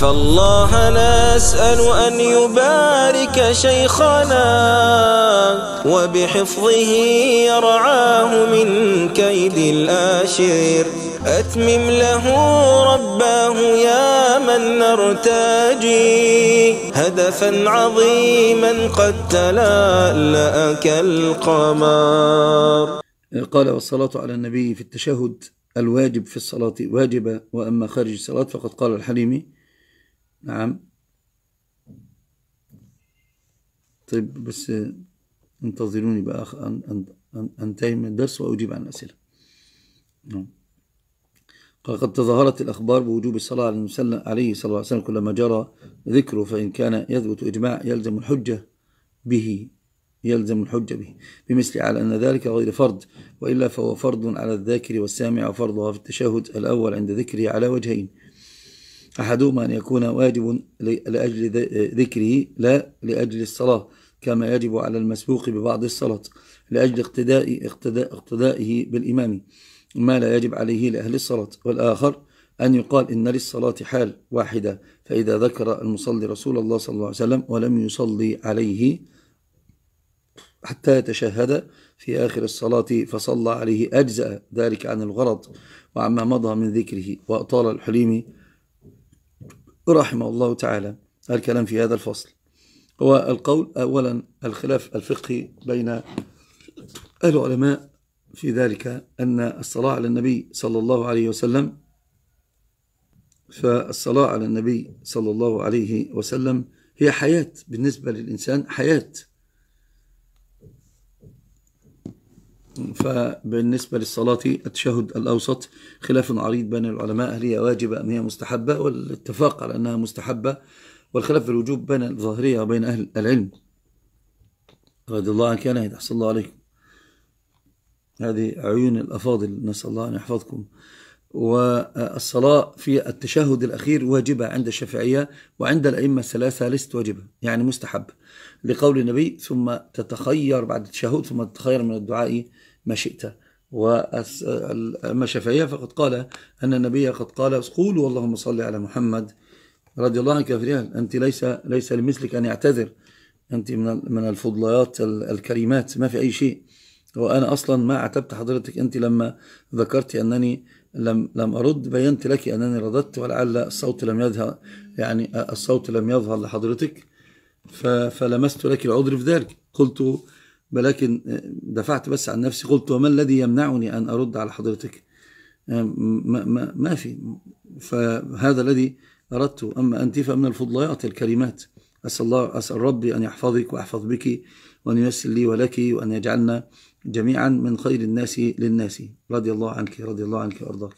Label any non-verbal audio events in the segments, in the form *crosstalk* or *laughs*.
فالله نسأل أن يبارك شيخنا وبحفظه يرعاه من كيد الآشر أتمم له رباه يا من نرتجي هدفا عظيما قد تلألأ كالقمر قال والصلاة على النبي في التشهد الواجب في الصلاة واجبة وأما خارج الصلاة فقد قال الحليمي نعم طيب بس انتظروني بقى انتهي أن... أن... أنتهي الدرس وأجيب عن الأسئلة نعم قال قد تظاهرت الأخبار بوجوب الصلاة عليه صلى الله عليه وسلم كلما جرى ذكره فإن كان يثبت إجماع يلزم الحجة به يلزم الحجة به بمثل على أن ذلك غير فرض وإلا فهو فرض على الذاكر والسامع وفرضها في التشهد الأول عند ذكره على وجهين أحدهما أن يكون واجب لأجل ذكره لا لأجل الصلاة كما يجب على المسبوق ببعض الصلاة لأجل اقتداء اقتداء اقتدائه بالإمام ما لا يجب عليه لأهل الصلاة والآخر أن يقال إن للصلاة حال واحدة فإذا ذكر المصلي رسول الله صلى الله عليه وسلم ولم يصلي عليه حتى يتشهد في آخر الصلاة فصلى عليه أجزأ ذلك عن الغرض وعما مضى من ذكره وأطال الحليم رحمه الله تعالى الكلام في هذا الفصل والقول أولا الخلاف الفقهي بين العلماء في ذلك أن الصلاة على النبي صلى الله عليه وسلم فالصلاة على النبي صلى الله عليه وسلم هي حياة بالنسبة للإنسان حياة فبالنسبة للصلاة التشهد الأوسط خلاف عريض بين العلماء هل هي واجبة أم هي مستحبة والاتفاق على أنها مستحبة والخلاف في الوجوب بين الظاهرية وبين أهل العلم رضي الله عنك يا نهد أحسن الله عليكم هذه عيون الأفاضل نسأل الله أن يحفظكم والصلاة في التشهد الأخير واجبة عند الشافعية وعند الأئمة الثلاثة ليست واجبة يعني مستحب لقول النبي ثم تتخير بعد التشهد ثم تتخير من الدعاء ما شئت وأما الشافعية فقد قال أن النبي قد قال قولوا اللهم صل على محمد رضي الله عنك يا فريال أنت ليس ليس لمثلك أن يعتذر أنت من من الفضليات الكريمات ما في أي شيء وأنا أصلا ما عتبت حضرتك أنت لما ذكرت أنني لم لم أرد بينت لك أنني رددت ولعل الصوت لم يظهر يعني الصوت لم يظهر لحضرتك فلمست لك العذر في ذلك قلت ولكن آه، دفعت بس عن نفسي قلت وما الذي يمنعني أن أرد على حضرتك آه، ما, ما, ما في فهذا الذي أردت أما أنت فمن الفضليات الكريمات أسأل, الله أسأل ربي أن يحفظك وأحفظ بك وأن ييسر لي ولك وأن يجعلنا جميعا من خير الناس للناس رضي الله عنك رضي الله عنك وأرضاك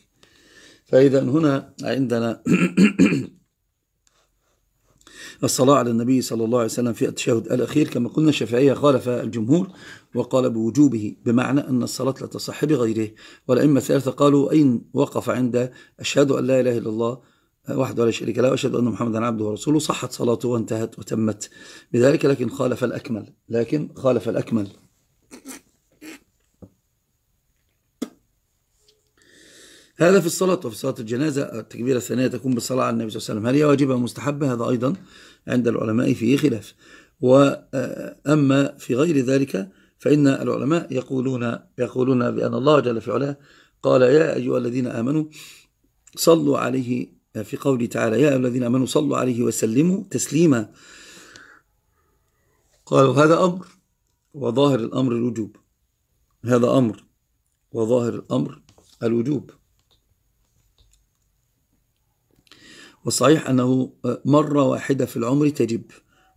فإذا هنا عندنا الصلاة على النبي صلى الله عليه وسلم في التشهد الأخير كما قلنا الشافعية خالف الجمهور وقال بوجوبه بمعنى أن الصلاة لا تصح بغيره والأئمة الثلاثة قالوا أين وقف عند أشهد أن لا إله إلا الله وحده لا شريك له واشهد ان محمدا عبده ورسوله صحت صلاته وانتهت وتمت بذلك لكن خالف الاكمل لكن خالف الاكمل هذا في الصلاة وفي صلاة الجنازة التكبيرة الثانية تكون بالصلاة على النبي صلى الله عليه وسلم هل هي واجبة مستحبة هذا أيضا عند العلماء فيه خلاف وأما آه، في غير ذلك فإن العلماء يقولون يقولون بأن الله جل في علاه قال يا أيها الذين آمنوا صلوا عليه آه، في قوله تعالى يا أيها الذين آمنوا صلوا عليه وسلموا تسليما قالوا هذا أمر وظاهر الأمر الوجوب هذا أمر وظاهر الأمر الوجوب والصحيح أنه مرة واحدة في العمر تجب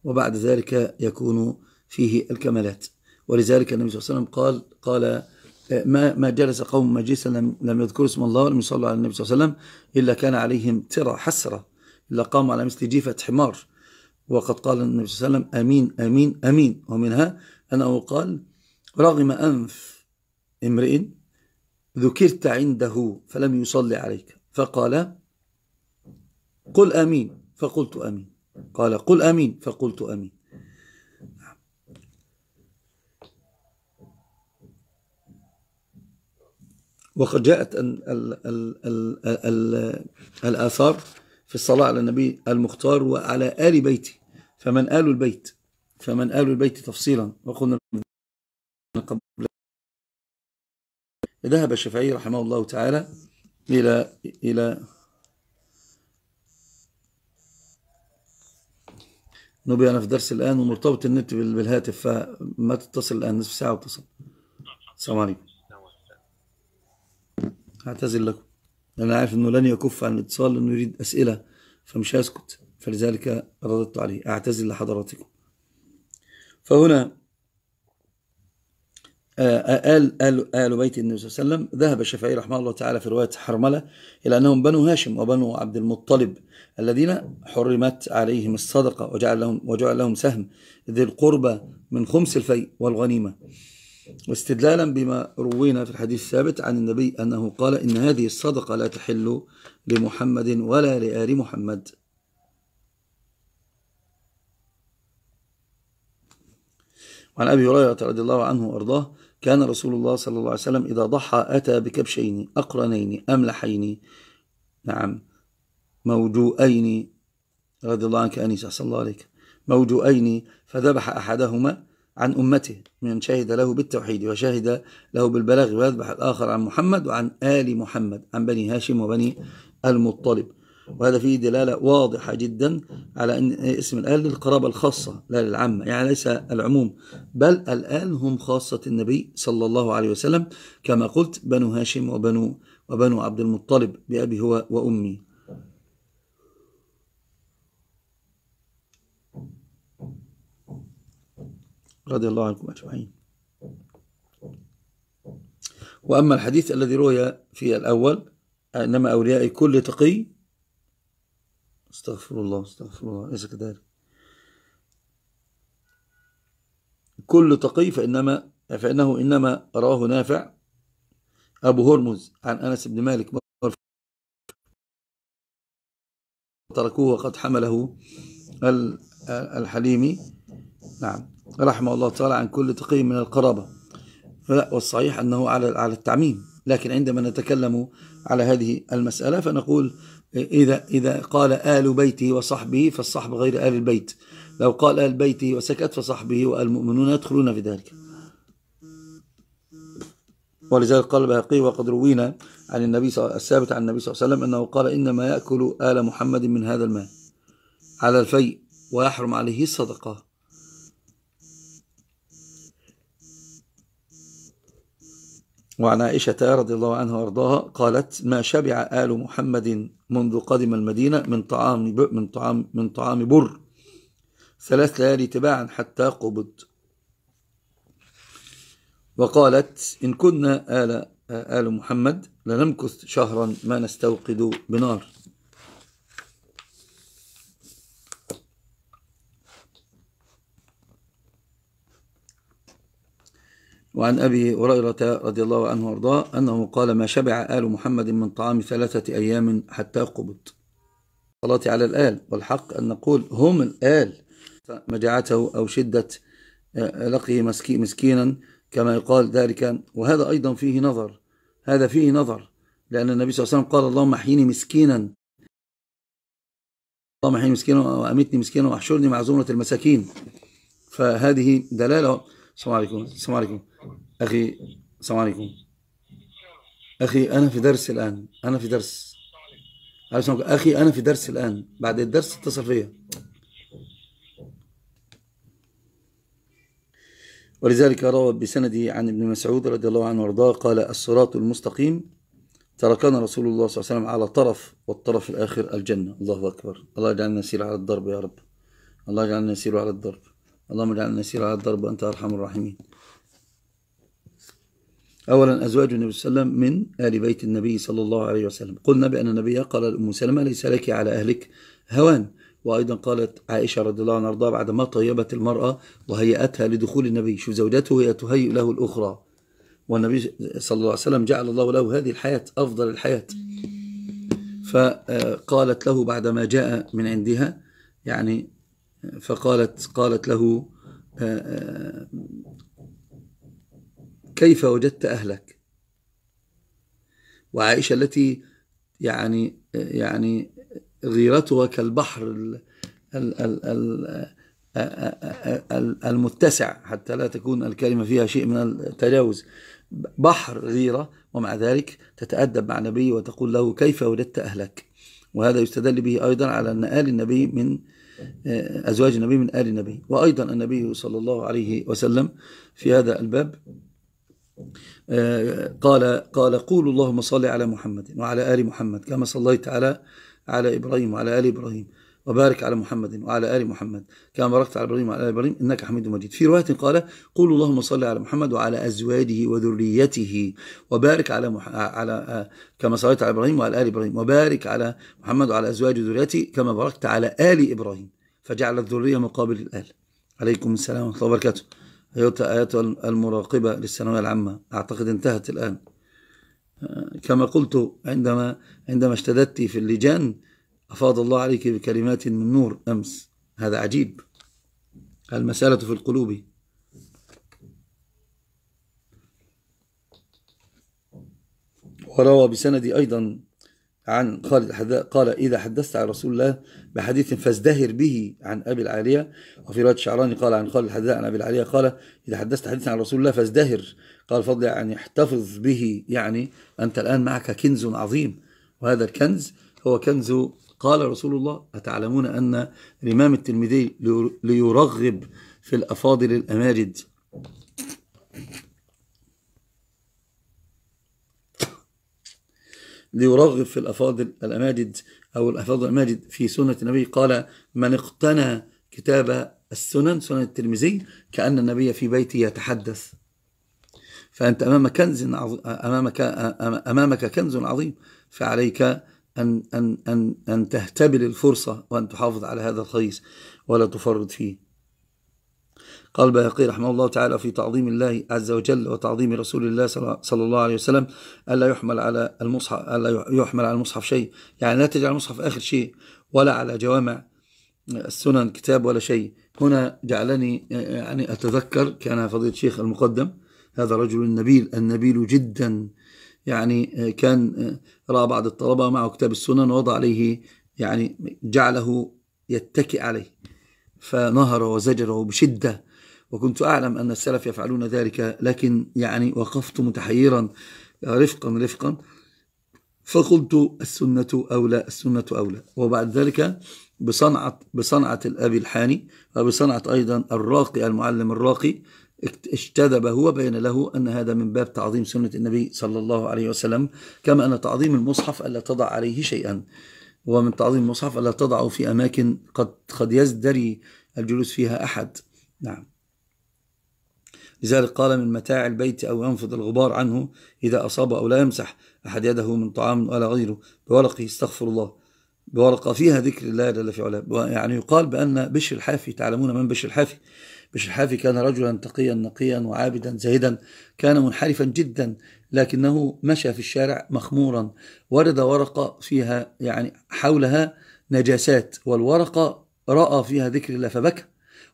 وبعد ذلك يكون فيه الكمالات ولذلك النبي صلى الله عليه وسلم قال قال ما ما جلس قوم مجلسا لم, لم يذكروا اسم الله ولم يصلوا على النبي صلى الله عليه وسلم الا كان عليهم ترى حسره الا قام على مثل جيفه حمار وقد قال النبي صلى الله عليه وسلم امين امين امين ومنها انه قال رغم انف امرئ ذكرت عنده فلم يصلي عليك فقال قل أمين فقلت أمين قال قل أمين فقلت أمين وقد جاءت ال ال ال الآثار في الصلاة على النبي المختار وعلى آل بيته فمن آل البيت فمن آل البيت تفصيلا وقلنا قبل ذهب الشافعي رحمه الله تعالى إلى إلى نوبي أنا في درس الآن ومرتبط النت بالهاتف فما تتصل الآن نصف ساعة واتصل السلام عليكم اعتذر لكم أنا عارف أنه لن يكف عن الاتصال لأنه يريد أسئلة فمش هيسكت فلذلك رددت عليه أعتذر لحضراتكم فهنا قال آل آل بيت النبي صلى الله عليه وسلم ذهب الشافعي رحمه الله تعالى في رواية حرملة إلى أنهم بنو هاشم وبنو عبد المطلب الذين حرمت عليهم الصدقة وجعل لهم, وجعل لهم سهم ذي القربة من خمس الفيء والغنيمة واستدلالا بما روينا في الحديث الثابت عن النبي أنه قال إن هذه الصدقة لا تحل لمحمد ولا لآل محمد وعن أبي هريرة رضي الله عنه وأرضاه كان رسول الله صلى الله عليه وسلم إذا ضحى أتى بكبشين أقرنين أملحين نعم موجوئين رضي الله عنك أنيسة صلى الله عليك موجوئين فذبح أحدهما عن أمته من شهد له بالتوحيد وشهد له بالبلاغ ويذبح الآخر عن محمد وعن آل محمد عن بني هاشم وبني المطلب وهذا فيه دلالة واضحة جدا على أن اسم الآل للقرابة الخاصة لا للعامة يعني ليس العموم بل الآل هم خاصة النبي صلى الله عليه وسلم كما قلت بنو هاشم وبنو, وبنو عبد المطلب بأبي هو وأمي رضي الله عنكم أجمعين وأما الحديث الذي روي في الأول إنما أولياء كل تقي استغفر الله استغفر الله ليس كذلك كل تقي فإنما فإنه إنما راه نافع أبو هرمز عن أنس بن مالك تركوه وقد حمله الحليمي نعم رحمه الله تعالى عن كل تقي من القرابة فلا والصحيح أنه على على التعميم لكن عندما نتكلم على هذه المسألة فنقول إذا, إذا قال آل بيته وصحبه فالصحب غير آل البيت لو قال آل بيته وسكت فصحبه والمؤمنون يدخلون في ذلك ولذلك قال البيهقي وقد روينا عن النبي الثابت عن النبي صلى الله عليه وسلم أنه قال إنما يأكل آل محمد من هذا الماء على الفيء ويحرم عليه الصدقة وعن عائشة رضي الله عنها وارضاها قالت ما شبع آل محمد منذ قدم المدينة من طعام من طعام من طعام بر ثلاث ليالي تباعا حتى قبض وقالت إن كنا آل آل محمد لنمكث شهرا ما نستوقد بنار وعن أبي هريرة رضي الله عنه وارضاه أنه قال ما شبع آل محمد من طعام ثلاثة أيام حتى قبض صلاة على الآل والحق أن نقول هم الآل مجاعته أو شدة آه، لقيه مسكينا كما يقال ذلك وهذا أيضا فيه نظر هذا فيه نظر لأن النبي صلى الله عليه وسلم قال اللهم احيني مسكينا اللهم احيني مسكينا وأمتني مسكينا واحشرني مع زمرة المساكين فهذه دلالة السلام عليكم السلام عليكم أخي السلام عليكم أخي أنا في درس الآن أنا في درس أخي أنا في درس الآن بعد الدرس اتصل فيا ولذلك روى بسنده عن ابن مسعود رضي الله عنه وارضاه قال الصراط المستقيم تركنا رسول الله صلى الله عليه وسلم على طرف والطرف الآخر الجنة الله أكبر الله يجعلنا نسير على الضرب يا رب الله يجعلنا نسير على الضرب اللهم اجعلنا نسير على الضرب وأنت أرحم الراحمين أولا أزواج النبي صلى الله عليه وسلم من آل بيت النبي صلى الله عليه وسلم قلنا بأن النبي قال لأم سلمة ليس لك على أهلك هوان وأيضا قالت عائشة رضي الله عنها أرضاها بعدما طيبت المرأة وهيأتها لدخول النبي شوف زوجته هي تهيئ له الأخرى والنبي صلى الله عليه وسلم جعل الله له هذه الحياة أفضل الحياة فقالت له بعدما جاء من عندها يعني فقالت قالت له آه، آه، كيف وجدت أهلك وعائشة التي يعني يعني غيرتها كالبحر آه، المتسع حتى لا تكون الكلمة فيها شيء من التجاوز بحر غيرة ومع ذلك تتأدب مع النبي وتقول له كيف وجدت أهلك وهذا يستدل به أيضا على أن آل النبي من أزواج النبي من آل النبي وأيضا النبي صلى الله عليه وسلم في هذا الباب قال قال قولوا اللهم صل على محمد وعلى آل محمد كما صليت على على إبراهيم وعلى آل إبراهيم وبارك على محمد وعلى آل محمد كما باركت على إبراهيم وعلى آل إبراهيم إنك حميد مجيد في رواية قال قول اللهم صل على محمد وعلى أزواجه وذريته وبارك على مح... على كما صليت على إبراهيم وعلى آل إبراهيم وبارك على محمد وعلى أزواجه وذريته كما باركت على آل إبراهيم فجعل الذرية مقابل الآل عليكم السلام ورحمة الله وبركاته أيتها أيوة، المراقبة للثانوية العامة أعتقد انتهت الآن آه، كما قلت عندما عندما اشتددت في اللجان أفاض الله عليك بكلمات من نور أمس هذا عجيب المسألة في القلوب وروى بسندي أيضا عن خالد الحذاء قال إذا حدثت عن رسول الله بحديث فازدهر به عن أبي العالية وفي رواية الشعراني قال عن خالد الحذاء عن أبي العالية قال إذا حدثت حديثا عن رسول الله فازدهر قال فضل يعني احتفظ به يعني أنت الآن معك كنز عظيم وهذا الكنز هو كنز قال رسول الله أتعلمون أن الإمام الترمذي ليرغب في الأفاضل الأمارد ليرغب في الأفاضل الأماجد أو الأفاضل الأماجد في سنة النبي قال من اقتنى كتاب السنن سنن الترمذي كأن النبي في بيته يتحدث فأنت أمام كنز عظيم أمامك, أمامك كنز عظيم فعليك أن, أن, أن, أن تهتبل الفرصة وأن تحافظ على هذا الخيس ولا تفرط فيه قال بيقي رحمه الله تعالى في تعظيم الله عز وجل وتعظيم رسول الله صلى الله عليه وسلم ألا يحمل على المصحف ألا يحمل على المصحف شيء يعني لا تجعل المصحف آخر شيء ولا على جوامع السنن كتاب ولا شيء هنا جعلني يعني أتذكر كان فضيلة الشيخ المقدم هذا رجل النبيل النبيل جدا يعني آه، كان آه، رأى بعض الطلبة معه كتاب السنن ووضع عليه يعني جعله يتكئ عليه فنهر وزجره بشدة وكنت أعلم أن السلف يفعلون ذلك لكن يعني وقفت متحيرا رفقا رفقا فقلت السنة أولى السنة أولى وبعد ذلك بصنعة, بصنعة الأبي الحاني وبصنعة أيضا الراقي المعلم الراقي اجتذب هو بين له أن هذا من باب تعظيم سنة النبي صلى الله عليه وسلم كما أن تعظيم المصحف ألا تضع عليه شيئا ومن تعظيم المصحف ألا تضعه في أماكن قد, قد يزدري الجلوس فيها أحد نعم لذلك قال من متاع البيت أو ينفض الغبار عنه إذا أصاب أو لا يمسح أحد يده من طعام ولا غيره بورقه استغفر الله بورقة فيها ذكر الله جل في علاه يعني يقال بأن بشر الحافي تعلمون من بشر الحافي مش الحافي كان رجلا تقيا نقيا وعابدا زاهدا كان منحرفا جدا لكنه مشى في الشارع مخمورا ورد ورقة فيها يعني حولها نجاسات والورقة رأى فيها ذكر الله فبكى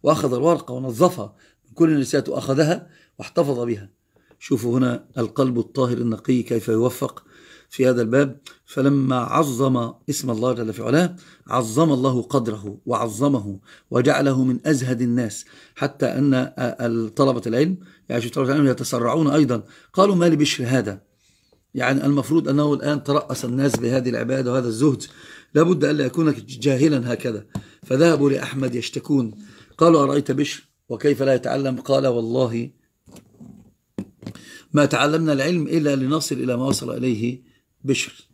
وأخذ الورقة ونظفها من كل النجاسات وأخذها واحتفظ بها شوفوا هنا القلب الطاهر النقي كيف يوفق في هذا الباب فلما عظم اسم الله جل في علاه عظم الله قدره وعظمه وجعله من أزهد الناس حتى أن طلبة العلم يعني طلبة العلم يتسرعون أيضا قالوا ما لبشر هذا يعني المفروض أنه الآن ترأس الناس بهذه العبادة وهذا الزهد لابد أن لا يكون جاهلا هكذا فذهبوا لأحمد يشتكون قالوا أرأيت بشر وكيف لا يتعلم قال والله ما تعلمنا العلم إلا لنصل إلى ما وصل إليه بشر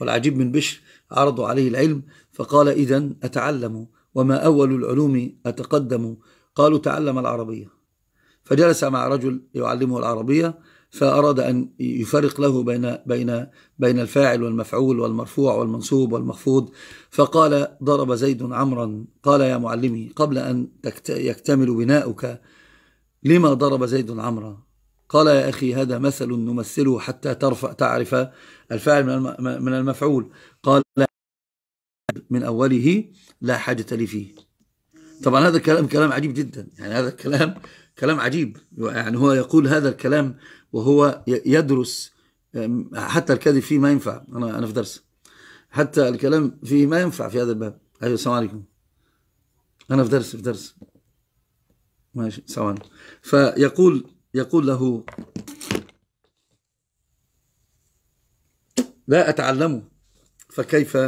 والعجيب من بشر عرضوا عليه العلم فقال إذا أتعلم وما أول العلوم أتقدم قالوا تعلم العربية فجلس مع رجل يعلمه العربية فأراد أن يفرق له بين بين بين الفاعل والمفعول والمرفوع والمنصوب والمخفوض فقال ضرب زيد عمرا قال يا معلمي قبل أن يكتمل بناؤك لما ضرب زيد عمرا قال يا أخي هذا مثل نمثله حتى ترفع تعرف الفاعل من المفعول قال من أوله لا حاجة لي فيه طبعا هذا الكلام كلام عجيب جدا يعني هذا الكلام كلام عجيب يعني هو يقول هذا الكلام وهو يدرس حتى الكذب فيه ما ينفع أنا أنا في درس حتى الكلام فيه ما ينفع في هذا الباب أيوة السلام عليكم أنا في درس في درس ماشي سواء فيقول يقول له لا أتعلمه فكيف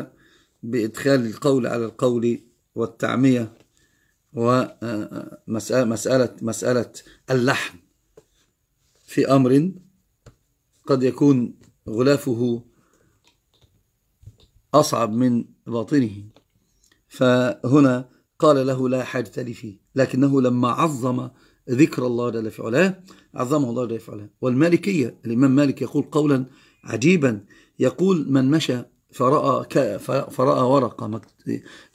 بإدخال القول على القول والتعمية ومسألة مسألة, مسألة اللحن في أمر قد يكون غلافه أصعب من باطنه فهنا قال له لا حاجة لي فيه لكنه لما عظم ذكر الله جل في علاه عظمه الله جل في علاه والمالكية الإمام مالك يقول قولا عجيبا يقول من مشى فرأى, فرأى ورقة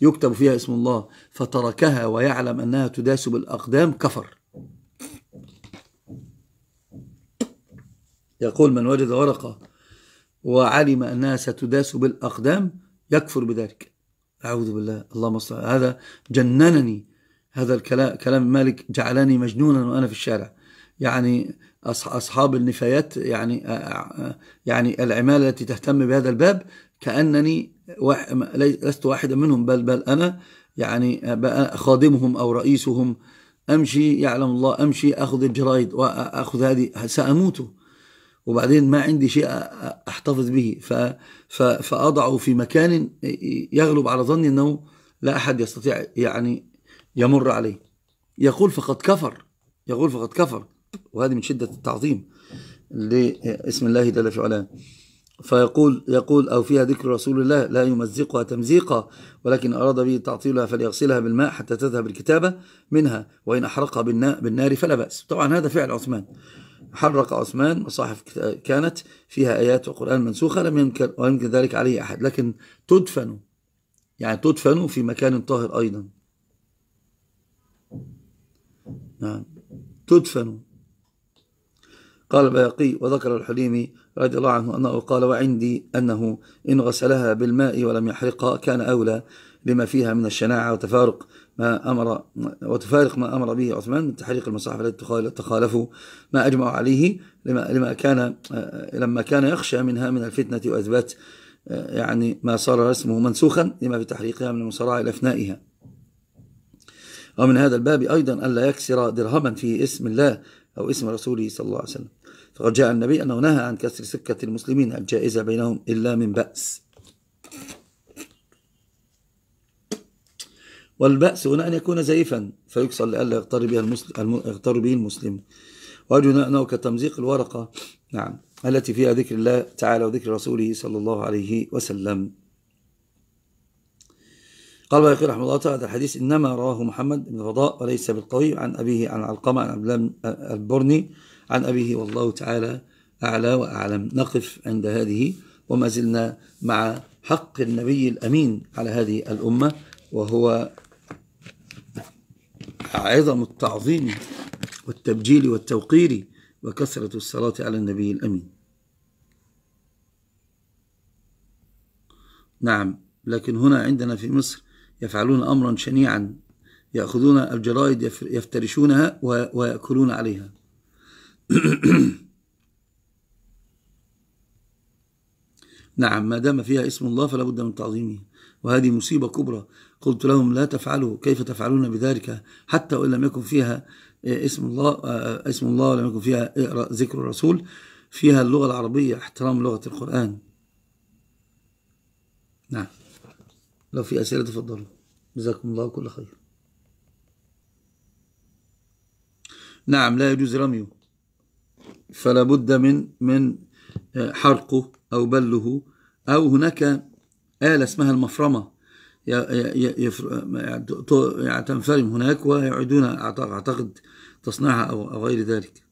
يكتب فيها اسم الله فتركها ويعلم أنها تداس بالأقدام كفر يقول من وجد ورقة وعلم أنها ستداس بالأقدام يكفر بذلك أعوذ بالله اللهم هذا جننني هذا الكلام كلام مالك جعلني مجنونا وأنا في الشارع يعني أصحاب النفايات يعني يعني العمالة التي تهتم بهذا الباب كأنني لست واحدا منهم بل بل أنا يعني خادمهم أو رئيسهم أمشي يعلم الله أمشي أخذ الجرايد وأخذ هذه سأموت وبعدين ما عندي شيء أحتفظ به فأضعه في مكان يغلب على ظني أنه لا أحد يستطيع يعني يمر عليه يقول فقد كفر يقول فقد كفر وهذه من شدة التعظيم لاسم الله دل في علاه فيقول يقول أو فيها ذكر رسول الله لا يمزقها تمزيقا ولكن أراد به تعطيلها فليغسلها بالماء حتى تذهب الكتابة منها وإن أحرقها بالنار فلا بأس طبعا هذا فعل عثمان حرق عثمان مصاحف كانت فيها آيات وقرآن منسوخة لم ينكر ويمكن ذلك عليه أحد لكن تدفن يعني تدفن في مكان طاهر أيضا نعم تدفن قال البياقي وذكر الحليمي رضي الله عنه أنه قال وعندي أنه إن غسلها بالماء ولم يحرقها كان أولى لما فيها من الشناعة وتفارق ما أمر وتفارق ما أمر به عثمان من تحريق المصاحف التي تخالفوا ما أجمع عليه لما, لما كان لما كان يخشى منها من الفتنة وأثبات يعني ما صار اسمه منسوخا لما في تحريقها من المصارعة إلى أفنائها ومن هذا الباب أيضا ألا يكسر درهما في اسم الله أو اسم رسوله صلى الله عليه وسلم فقد جاء النبي أنه نهى عن كسر سكة المسلمين الجائزة بينهم إلا من بأس والبأس هنا أن يكون زيفا فيكسر لئلا يغتر به المسلم, يغتر به المسلم وأجل أنه كتمزيق الورقة نعم التي فيها ذكر الله تعالى وذكر رسوله صلى الله عليه وسلم قال ويقول رحمه الله تعالى هذا الحديث إنما رواه محمد بن فضاء وليس بالقوي عن أبيه عن علقمة عن البرني عن أبيه والله تعالى أعلى وأعلم نقف عند هذه وما زلنا مع حق النبي الأمين على هذه الأمة وهو عظم التعظيم والتبجيل والتوقير وكثرة الصلاة على النبي الأمين نعم لكن هنا عندنا في مصر يفعلون أمرا شنيعا يأخذون الجرائد يفترشونها ويأكلون عليها *coughs* نعم ما دام فيها اسم الله فلا بد من تعظيمه وهذه مصيبة كبرى قلت لهم لا تفعلوا كيف تفعلون بذلك حتى وإن لم يكن فيها آه، اسم الله آه، آه، اسم الله ولم يكن فيها ذكر الرسول فيها اللغة العربية احترام لغة القرآن نعم لو في أسئلة تفضلوا جزاكم الله كل خير نعم لا يجوز رميه فلا بد من من آه، حرقه أو بله أو هناك آلة اسمها المفرمة يعني يعني تنفرم هناك ويعيدون أعتقد تصنيعها أو غير ذلك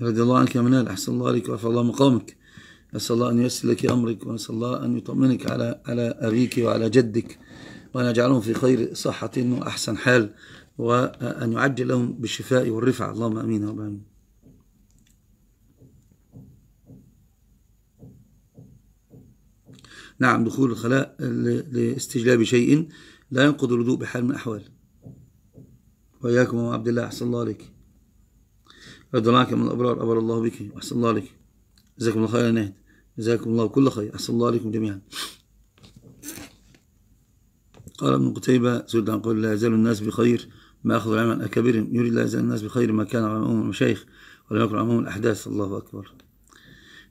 رضي الله عنك يا منال أحسن الله عليك وعفى الله مقامك نسأل الله أن ييسر لك أمرك ونسأل الله أن يطمنك على على أبيك وعلى جدك وأن يجعلهم في خير صحة وأحسن حال وأن يعجل لهم بالشفاء والرفعة اللهم أمين رب العالمين نعم دخول الخلاء لاستجلاب شيء لا ينقض الهدوء بحال من الأحوال وإياكم أبو عبد الله أحسن الله عليك رضي الله عنك من الأبرار أبر الله بك أحسن الله عليك جزاكم الله خيرا نهد جزاكم الله كل خير أحسن الله عليكم جميعا قال ابن قتيبة سئل عن قول لا يزال الناس بخير ما أخذ العلم عن أكابرهم يريد لا يزال الناس بخير ما كان علمهم المشايخ ولا يكن علمهم الأحداث الله أكبر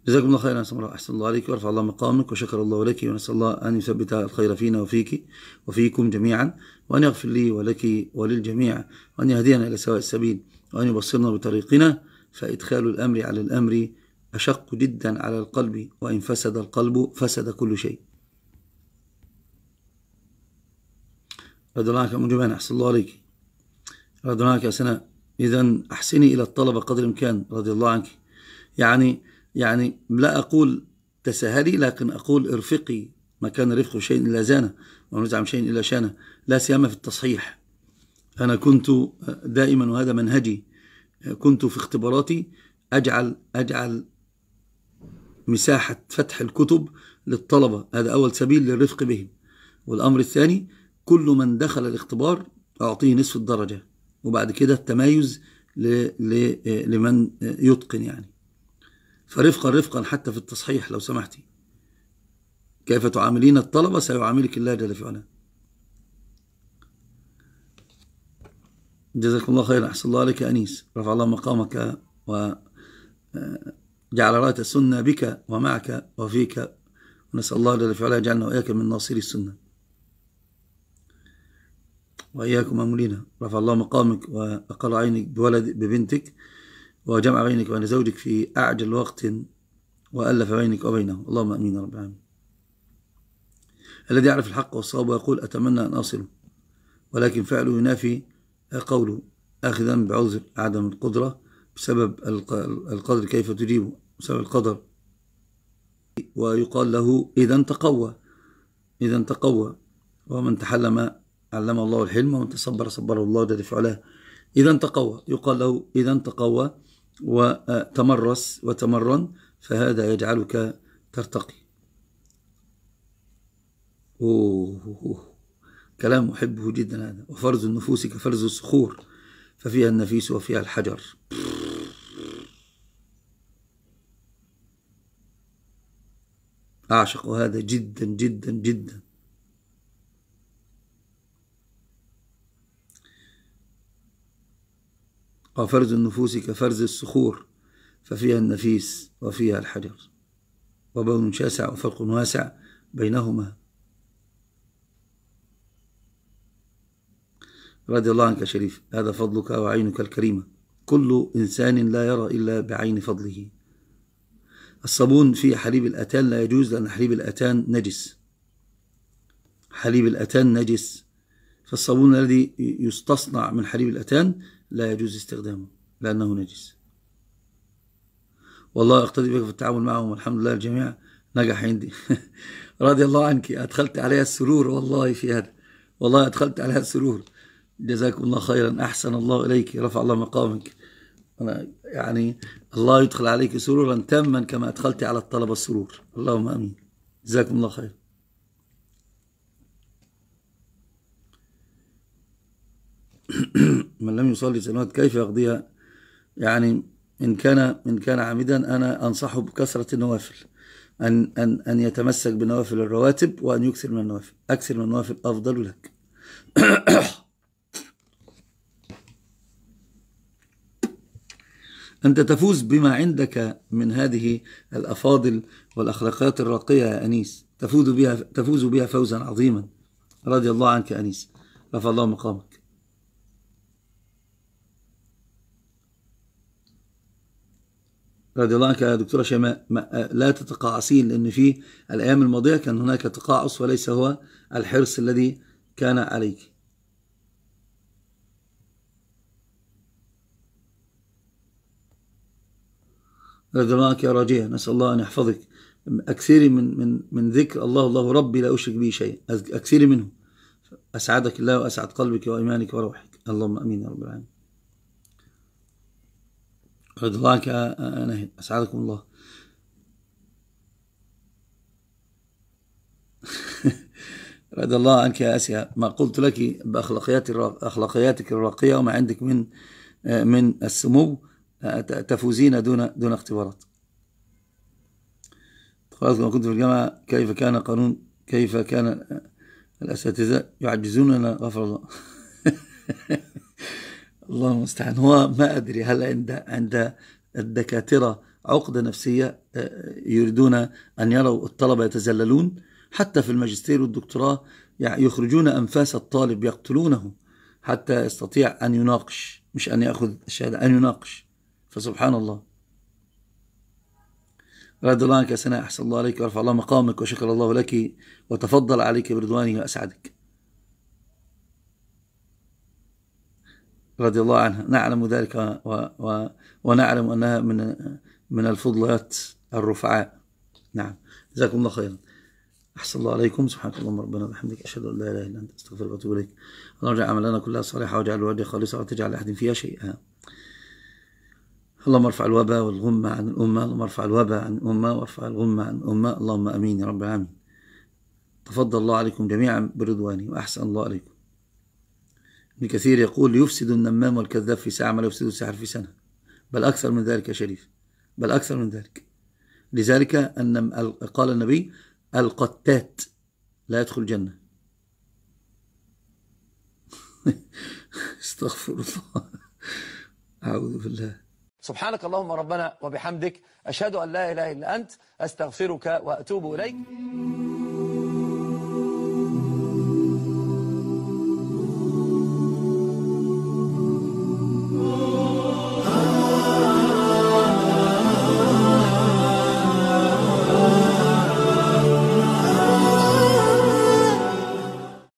جزاكم الله خيرا سمرا أحسن الله عليك وارفع الله مقامك وشكر الله لك ونسأل الله أن يثبت الخير فينا وفيك وفيكم جميعا وأن يغفر لي ولك وللجميع وأن يهدينا إلى سواء السبيل وأن يبصرنا بطريقنا فإدخال الأمر على الأمر أشق جدا على القلب وإن فسد القلب فسد كل شيء رضي الله عنك أم أحسن الله عليك رضي الله عنك يا سناء إذا أحسني إلى الطلبة قدر الإمكان رضي الله عنك يعني يعني لا أقول تسهلي لكن أقول ارفقي ما كان رفق شيء إلا زانه ونزعم شيء إلا شانه لا سيما في التصحيح أنا كنت دائما وهذا منهجي كنت في اختباراتي أجعل أجعل مساحة فتح الكتب للطلبة هذا أول سبيل للرفق بهم والأمر الثاني كل من دخل الاختبار أعطيه نصف الدرجة وبعد كده التمايز لمن يتقن يعني فرفقا رفقا حتى في التصحيح لو سمحتي كيف تعاملين الطلبة سيعاملك الله جل في علاه جزاكم الله خيرا أحسن الله عليك أنيس رفع الله مقامك و جعل راية السنة بك ومعك وفيك ونسأل الله جل وعلا يجعلنا وإياك من ناصري السنة وإياكم أمولينا رفع الله مقامك وأقر عينك بولد ببنتك وجمع بينك وبين زوجك في أعجل وقت وألف بينك وبينه اللهم أمين رب العالمين الذي يعرف الحق والصواب ويقول أتمنى أن أصله ولكن فعله ينافي قوله أخذا بعذر عدم القدرة بسبب القدر كيف تجيبه بسبب القدر ويقال له إذا تقوى إذا تقوى ومن تحلم علم الله الحلم ومن تصبر صبره الله جل فعله إذا تقوى يقال له إذا تقوى وتمرس وتمرن فهذا يجعلك ترتقي أوه, أوه. كلام أحبه جدا هذا وفرز النفوس كفرز الصخور ففيها النفيس وفيها الحجر أعشق هذا جدا جدا جدا وفرز النفوس كفرز الصخور ففيها النفيس وفيها الحجر وبون شاسع وفرق واسع بينهما رضي الله عنك شريف هذا فضلك وعينك الكريمة كل إنسان لا يرى إلا بعين فضله الصابون فيه حليب الأتان لا يجوز لأن حليب الأتان نجس حليب الأتان نجس فالصابون الذي يستصنع من حليب الأتان لا يجوز استخدامه لأنه نجس والله اقتدي بك في التعامل معهم والحمد لله الجميع نجح عندي *laughs* رضي الله عنك أدخلت عليها السرور والله في هذا والله أدخلت عليها السرور جزاكم الله خيرا أحسن الله إليك رفع الله مقامك أنا يعني الله يدخل عليك سرورا تاما كما أدخلت على الطلبة السرور اللهم أمين جزاكم الله خير *clears throat* من لم يصلي سنوات كيف يقضيها يعني إن كان إن كان عامدا أنا أنصحه بكثرة النوافل أن أن أن يتمسك بنوافل الرواتب وأن يكثر من النوافل أكثر من النوافل أفضل لك *clears throat* أنت تفوز بما عندك من هذه الأفاضل والأخلاقيات الراقية يا أنيس تفوز بها, تفوز بها فوزا عظيما رضي الله عنك يا أنيس رفع الله مقامك رضي الله عنك يا دكتورة شيماء لا تتقاعسين لأن في الأيام الماضية كان هناك تقاعس وليس هو الحرص الذي كان عليك رجواك يا راجية نسأل الله أن يحفظك أكثري من, من, من ذكر الله الله ربي لا أشرك به شيء أكثري منه أسعدك الله وأسعد قلبك وإيمانك وروحك اللهم أمين يا رب العالمين رضواك نهد أسعدكم الله *laughs* رضي الله عنك يا آسيا ما قلت لك بأخلاقيات أخلاقياتك الراقية وما عندك من من السمو تفوزين دون دون اختبارات خلاص لما كنت في الجامعة كيف كان قانون كيف كان آه، الأساتذة يعجزوننا غفر الله *laughs* الله المستعان هو ما أدري هل عند عند الدكاترة عقدة نفسية آه، يريدون أن يروا الطلبة يتزللون حتى في الماجستير والدكتوراه يخرجون أنفاس الطالب يقتلونه حتى يستطيع أن يناقش مش أن يأخذ الشهادة أن يناقش فسبحان الله رد الله عنك يا سناء أحسن الله عليك وارفع الله مقامك وشكر الله لك وتفضل عليك برضوانه وأسعدك رضي الله عنها نعلم ذلك و و ونعلم أنها من من الفضلات الرفعاء نعم جزاكم الله خيرا أحسن الله عليكم سبحانك اللهم ربنا وبحمدك أشهد أن لا إله إلا أنت أستغفرك وأتوب إليك اللهم اجعل عملنا كلها صالحة واجعل الوجه خالصة ولا تجعل أحد فيها شيئا اللهم ارفع الوباء والغمة عن الأمة اللهم ارفع الوباء عن الأمة وارفع الغمة عن الأمة اللهم أمين يا رب العالمين تفضل الله عليكم جميعا برضوانه وأحسن الله عليكم ابن كثير يقول يفسد النمام والكذاب في ساعة ما لا يفسد الساحر في سنة بل أكثر من ذلك يا شريف بل أكثر من ذلك لذلك أن قال النبي القتات لا يدخل الجنة *laughs* استغفر الله أعوذ بالله سبحانك اللهم ربنا وبحمدك أشهد أن لا إله إلا أنت أستغفرك وأتوب إليك